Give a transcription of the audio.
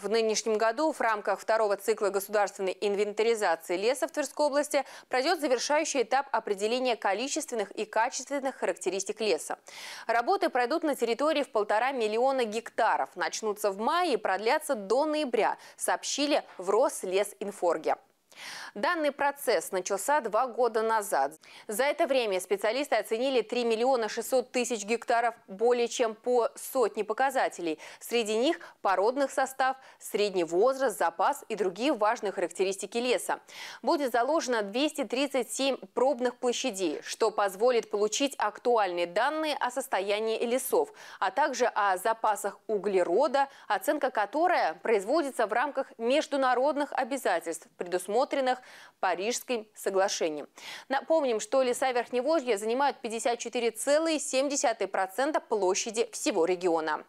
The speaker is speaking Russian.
В нынешнем году в рамках второго цикла государственной инвентаризации леса в Тверской области пройдет завершающий этап определения количественных и качественных характеристик леса. Работы пройдут на территории в полтора миллиона гектаров, начнутся в мае и продлятся до ноября, сообщили в Рослесинформе. Данный процесс начался два года назад. За это время специалисты оценили 3 миллиона 600 тысяч гектаров более чем по сотне показателей. Среди них породных состав, средний возраст, запас и другие важные характеристики леса. Будет заложено 237 пробных площадей, что позволит получить актуальные данные о состоянии лесов, а также о запасах углерода, оценка которая производится в рамках международных обязательств, предусмотренных предусмотренных Парижским соглашением. Напомним, что леса Верхневолжья занимают 54,7% площади всего региона.